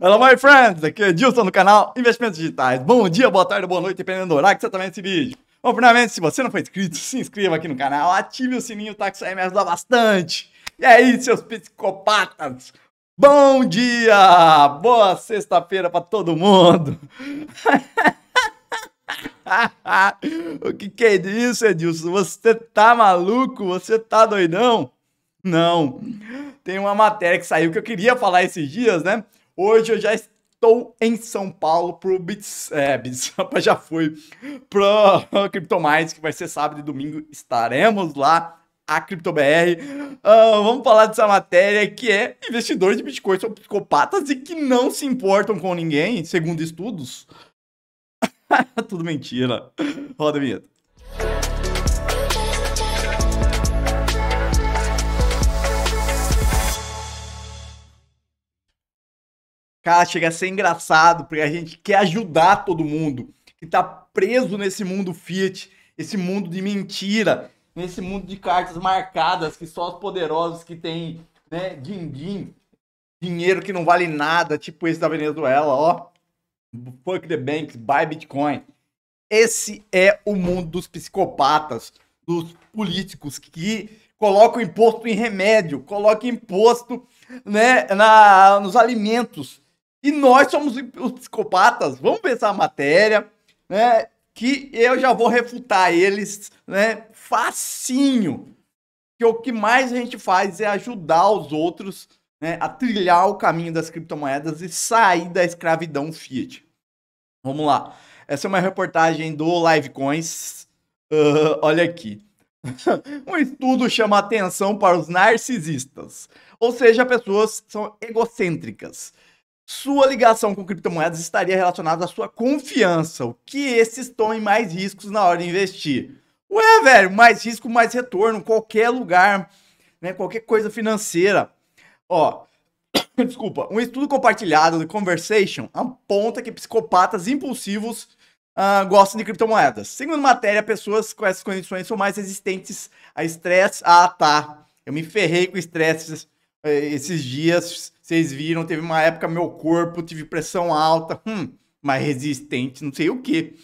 Hello, my friends! Aqui é Dilson do canal Investimentos Digitais. Bom dia, boa tarde, boa noite, dependendo do horário que você está vendo esse vídeo. Bom, primeiramente, se você não for inscrito, se inscreva aqui no canal, ative o sininho, tá? Que isso aí me ajuda bastante. E aí, é seus psicopatas! Bom dia! Boa sexta-feira para todo mundo! o que, que é isso, Edilson? Você tá maluco? Você tá doidão? Não. Tem uma matéria que saiu que eu queria falar esses dias, né? Hoje eu já estou em São Paulo pro Bits, é, Bits, já fui, pro CryptoMinds, que vai ser sábado e domingo, estaremos lá a CryptoBR. Uh, ah, vamos falar dessa matéria que é investidores de Bitcoin são psicopatas e que não se importam com ninguém, segundo estudos. Tudo mentira. Roda a vinheta. Cara, chega a ser engraçado, porque a gente quer ajudar todo mundo que tá preso nesse mundo Fiat, esse mundo de mentira, nesse mundo de cartas marcadas que só os poderosos que têm, né, din-din, dinheiro que não vale nada, tipo esse da Venezuela, ó. Fuck the banks, buy Bitcoin. Esse é o mundo dos psicopatas, dos políticos que colocam imposto em remédio, colocam imposto né, na, nos alimentos, e nós somos os psicopatas. Vamos pensar a matéria, né? Que eu já vou refutar eles, né? Facinho. Que o que mais a gente faz é ajudar os outros né, a trilhar o caminho das criptomoedas e sair da escravidão fiat. Vamos lá. Essa é uma reportagem do Livecoins. Uh, olha aqui. um estudo chama atenção para os narcisistas, ou seja, pessoas são egocêntricas sua ligação com criptomoedas estaria relacionada à sua confiança, o que esses tomem mais riscos na hora de investir. Ué, velho, mais risco, mais retorno, qualquer lugar, né, qualquer coisa financeira. Ó, desculpa, um estudo compartilhado do Conversation aponta que psicopatas impulsivos Uh, gostam de criptomoedas. Segundo matéria, pessoas com essas condições são mais resistentes a estresse. Ah, tá. Eu me ferrei com estresse é, esses dias, vocês viram, teve uma época meu corpo tive pressão alta, hum, mais resistente, não sei o que.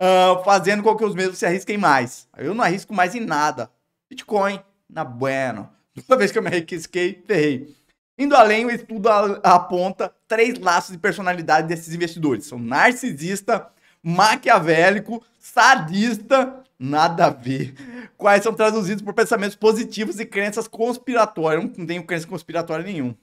Uh, ah, fazendo com que os mesmos se arrisquem mais. Eu não arrisco mais em nada. Bitcoin, na bueno. Toda vez que eu me arrisquei, ferrei. Indo além, o estudo aponta três laços de personalidade desses investidores. São narcisista, maquiavélico, sadista, nada a ver, quais são traduzidos por pensamentos positivos e crenças conspiratórias. Eu não tenho crença conspiratória nenhuma,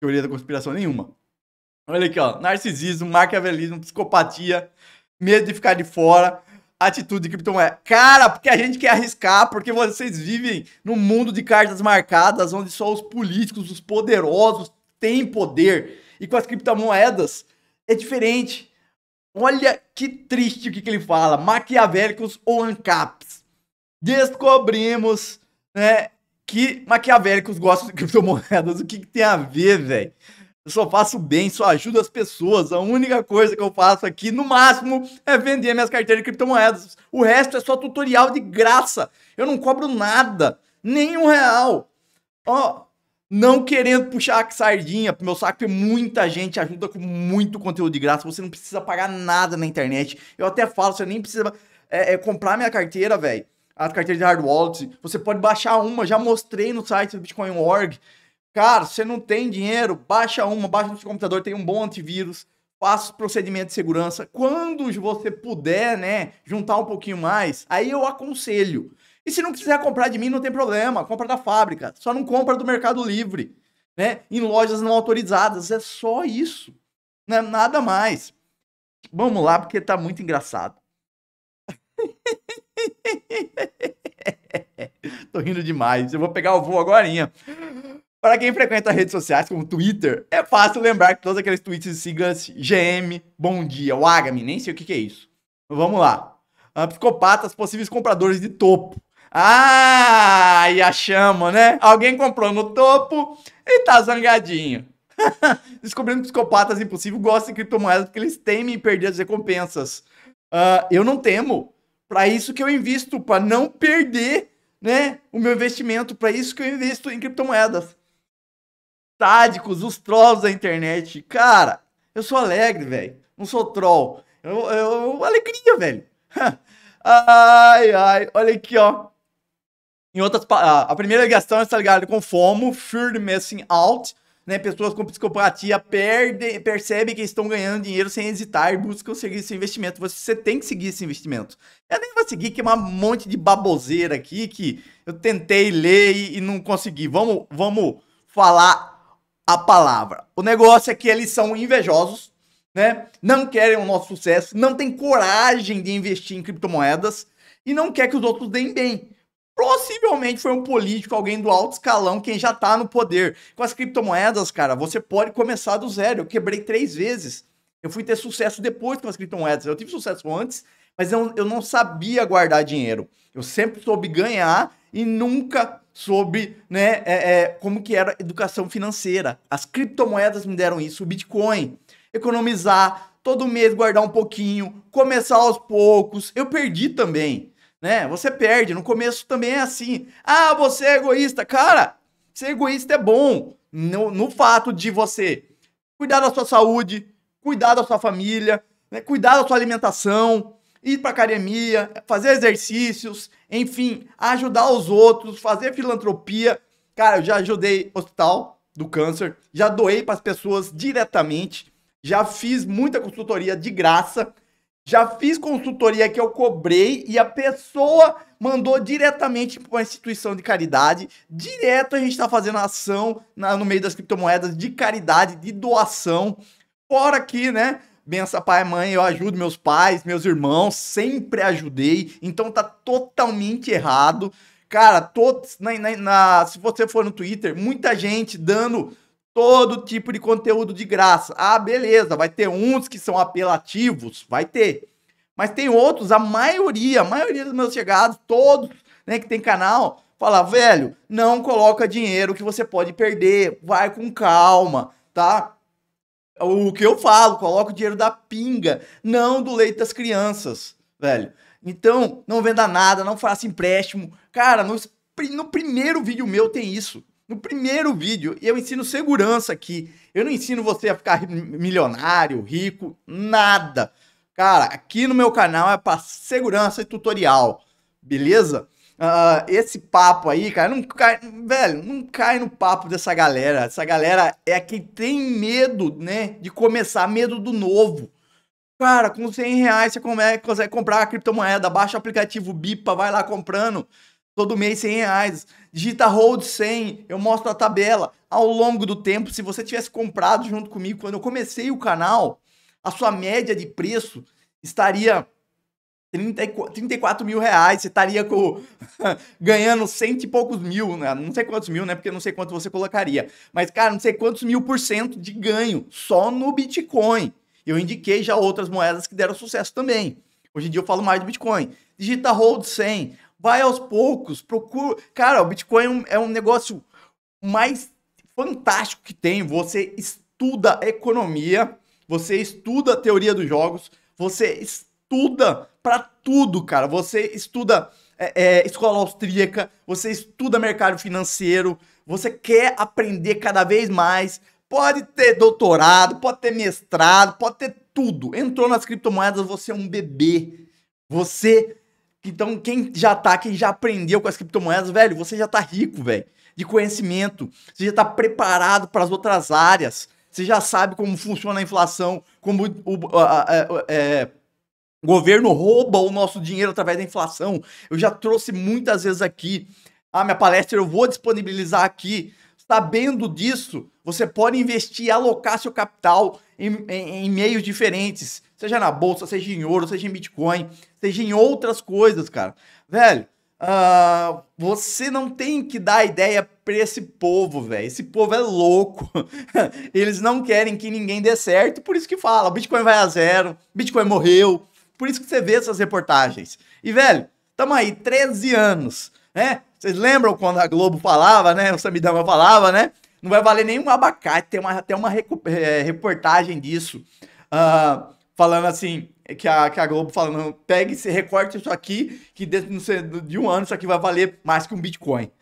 teoria da conspiração nenhuma. Olha aqui, ó, narcisismo, maquiavelismo, psicopatia, medo de ficar de fora, atitude de criptomoeda. É. Cara, porque a gente quer arriscar, porque vocês vivem num mundo de cartas marcadas, onde só os políticos, os poderosos têm poder. E com as criptomoedas é diferente. Olha que triste o que, que ele fala. Maquiavélicos ou ANCAPs. Descobrimos, né? Que maquiavélicos gostam de criptomoedas. O que, que tem a ver, velho? Eu só faço bem, só ajudo as pessoas. A única coisa que eu faço aqui, no máximo, é vender minhas carteiras de criptomoedas. O resto é só tutorial de graça. Eu não cobro nada, nem um real. Ó, não querendo puxar a sardinha pro meu saco, porque muita gente ajuda com muito conteúdo de graça. Você não precisa pagar nada na internet. Eu até falo, você nem precisa é, é, comprar minha carteira, velho. A carteira de hard wallet. Você pode baixar uma, já mostrei no site do Bitcoin.org. Cara, você não tem dinheiro, baixa uma, baixa no seu computador, tem um bom antivírus, faça os procedimentos de segurança. Quando você puder, né, juntar um pouquinho mais, aí eu aconselho. E se não quiser comprar de mim, não tem problema, compra da fábrica. Só não compra do Mercado Livre, né? Em lojas não autorizadas. É só isso. Não é nada mais. Vamos lá, porque tá muito engraçado. Tô rindo demais. Eu vou pegar o voo agora. Para quem frequenta redes sociais como Twitter, é fácil lembrar que todos aqueles tweets sigam siglas GM, bom dia, Wagami, nem sei o que, que é isso. Vamos lá. Ah, psicopatas, possíveis compradores de topo. Ah, e chama, né? Alguém comprou no topo e tá zangadinho. Descobrindo psicopatas impossíveis gostam de criptomoedas porque eles temem perder as recompensas. Uh, eu não temo. Para isso que eu invisto, para não perder né, o meu investimento. Para isso que eu invisto em criptomoedas. Sádicos, os trolls da internet. Cara, eu sou alegre, velho. Não sou troll. Eu, eu, alegria, velho. ai, ai. Olha aqui, ó. Em outras a primeira ligação está é, ligada com FOMO, Fear the Missing Out, né? Pessoas com psicopatia perdem, percebem que estão ganhando dinheiro sem hesitar e buscam seguir esse investimento. Você tem que seguir esse investimento. Eu nem vou seguir, que é um monte de baboseira aqui que eu tentei ler e, e não consegui. Vamos, vamos falar a palavra. O negócio é que eles são invejosos, né? Não querem o nosso sucesso, não têm coragem de investir em criptomoedas e não quer que os outros deem bem. Possivelmente foi um político, alguém do alto escalão, quem já tá no poder. Com as criptomoedas, cara, você pode começar do zero. Eu quebrei três vezes. Eu fui ter sucesso depois com as criptomoedas. Eu tive sucesso antes, mas eu, eu não sabia guardar dinheiro. Eu sempre soube ganhar e nunca soube né, é, é, como que era educação financeira. As criptomoedas me deram isso, o Bitcoin. Economizar, todo mês guardar um pouquinho, começar aos poucos. Eu perdi também né? Você perde. No começo também é assim. Ah, você é egoísta. Cara, ser egoísta é bom no, no fato de você cuidar da sua saúde, cuidar da sua família, né? cuidar da sua alimentação, ir para academia, fazer exercícios, enfim, ajudar os outros, fazer filantropia. Cara, eu já ajudei hospital do câncer, já doei para as pessoas diretamente, já fiz muita consultoria de graça. Já fiz consultoria que eu cobrei e a pessoa mandou diretamente para uma instituição de caridade. Direto a gente está fazendo ação na, no meio das criptomoedas de caridade, de doação. Fora que, né? Benção pai, e mãe, eu ajudo meus pais, meus irmãos, sempre ajudei. Então tá totalmente errado. Cara, todos. Na, na, na, se você for no Twitter, muita gente dando todo tipo de conteúdo de graça. Ah, beleza, vai ter uns que são apelativos, vai ter. Mas tem outros, a maioria, a maioria dos meus chegados, todos, né, que tem canal, fala, velho, não coloca dinheiro que você pode perder, vai com calma, tá? O que eu falo, coloca o dinheiro da pinga, não do leite das crianças, velho. Então, não venda nada, não faça empréstimo. Cara, no, no primeiro vídeo meu tem isso no primeiro vídeo e eu ensino segurança aqui. Eu não ensino você a ficar milionário, rico, nada. Cara, aqui no meu canal é para segurança e tutorial, beleza? Uh, esse papo aí, cara, não cai, velho, não cai no papo dessa galera. Essa galera é quem tem medo, né, de começar, medo do novo. Cara, com 100 reais você consegue comprar a criptomoeda, baixa o aplicativo Bipa, vai lá comprando todo mês 100 reais. Digita hold 100, eu mostro a tabela. Ao longo do tempo, se você tivesse comprado junto comigo quando eu comecei o canal, a sua média de preço estaria 34 mil reais. Você estaria com, ganhando cento e poucos mil, né? não sei quantos mil, né? Porque não sei quanto você colocaria. Mas, cara, não sei quantos mil por cento de ganho só no Bitcoin. Eu indiquei já outras moedas que deram sucesso também. Hoje em dia eu falo mais de Bitcoin. Digita hold 100 vai aos poucos, procura. Cara, o Bitcoin é, é um, negócio mais fantástico que tem. Você estuda economia, você estuda a teoria dos jogos, você estuda para tudo, cara. Você estuda é, é, escola austríaca, você estuda mercado financeiro, você quer aprender cada vez mais. Pode ter doutorado, pode ter mestrado, pode ter tudo. Entrou nas criptomoedas, você é um bebê. Você então, quem já tá, quem já aprendeu com as criptomoedas, velho, você já tá rico, velho, de conhecimento. Você já tá preparado para as outras áreas. Você já sabe como funciona a inflação, como o, a, a, a, é, o governo rouba o nosso dinheiro através da inflação. Eu já trouxe muitas vezes aqui. A ah, minha palestra eu vou disponibilizar aqui Sabendo disso, você pode investir e alocar seu capital em, em, em, meios diferentes, seja na bolsa, seja em ouro, seja em Bitcoin, seja em outras coisas, cara. Velho, uh, você não tem que dar ideia para esse povo, velho. Esse povo é louco. Eles não querem que ninguém dê certo, por isso que fala: Bitcoin vai a zero, Bitcoin morreu. Por isso que você vê essas reportagens. E, velho, tamo aí, 13 anos, né? Vocês lembram quando a Globo falava, né? O Samidama falava, né? Não vai valer nenhum abacate. Tem uma, até uma é, reportagem disso. Uh, falando assim, que a, que a Globo falando, pegue esse recorte isso aqui, que dentro de um ano isso aqui vai valer mais que um Bitcoin.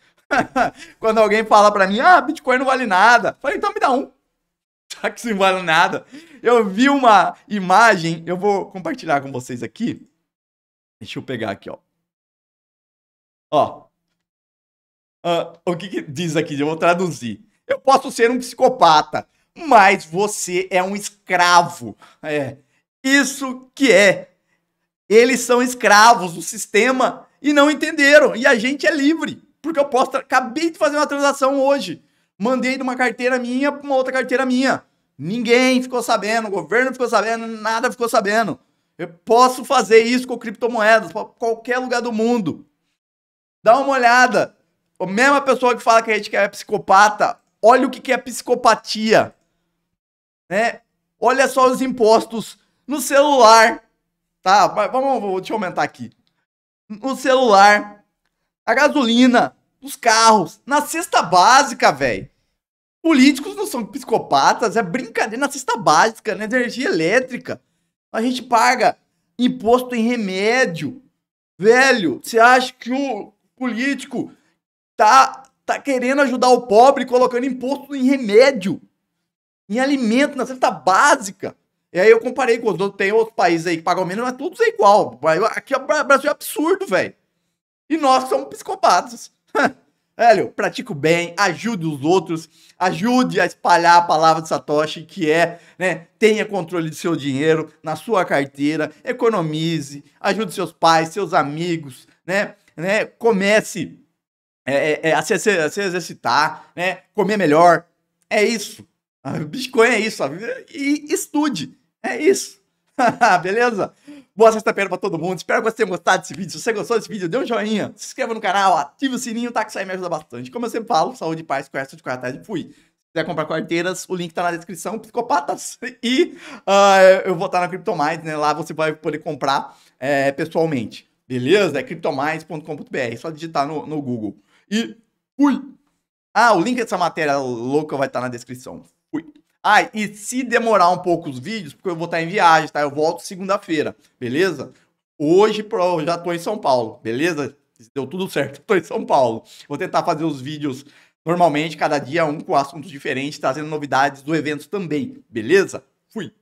Quando alguém fala para mim, ah, Bitcoin não vale nada, falei, então me dá um. Só que isso não vale nada. Eu vi uma imagem, eu vou compartilhar com vocês aqui. Deixa eu pegar aqui, ó. Ó, ah, o que, que, diz aqui? Eu vou traduzir. Eu posso ser um psicopata, mas você é um escravo. É. Isso que é. Eles são escravos do sistema e não entenderam. E a gente é livre. Porque eu posso. Acabei de fazer uma transação hoje. Mandei de uma carteira minha para uma outra carteira minha. Ninguém ficou sabendo, o governo ficou sabendo, nada ficou sabendo. Eu posso fazer isso com criptomoedas para qualquer lugar do mundo. Dá uma olhada a mesma pessoa que fala que a gente é psicopata, olha o que, é psicopatia. Né? Olha só os impostos no celular. Tá, vamos, deixa eu aumentar aqui. No celular, a gasolina, os carros, na cesta básica, velho. Políticos não são psicopatas, é brincadeira na cesta básica, na energia elétrica. A gente paga imposto em remédio. Velho, você acha que o político tá, tá querendo ajudar o pobre colocando imposto em remédio, em alimento, na cesta básica. E aí eu comparei com os outros. Tem outros países aí que pagam menos, mas todos é igual. Aqui é o Brasil é absurdo, velho. E nós somos psicopatas. Velho, pratique o bem, ajude os outros, ajude a espalhar a palavra de Satoshi, que é, né, tenha controle do seu dinheiro na sua carteira, economize, ajude seus pais, seus amigos, né, né, comece é, é, é se, se, se, exercitar, né? Comer melhor. É isso. O Bitcoin é isso. E estude. É isso. Beleza? Boa sexta-feira pra todo mundo. Espero que vocês tenham gostado desse vídeo. Se você gostou desse vídeo, dê um joinha, se inscreva no canal, ative o sininho, tá? Que isso aí me ajuda bastante. Como eu sempre falo, saúde e paz, conversa de quarta tarde. Fui. Se quiser comprar carteiras, o link tá na descrição, psicopatas. E uh, eu vou estar na CryptoMinds, né? Lá você vai poder comprar é, pessoalmente. Beleza? É criptomais.com.br. É só digitar no, no Google e fui. Ah, o link dessa matéria louca vai estar na descrição. Fui. Ah, e se demorar um pouco os vídeos, porque eu vou estar em viagem, tá? Eu volto segunda-feira, beleza? Hoje eu já tô em São Paulo, beleza? Deu tudo certo, tô em São Paulo. Vou tentar fazer os vídeos normalmente, cada dia um com assuntos diferentes, trazendo novidades do evento também, beleza? Fui!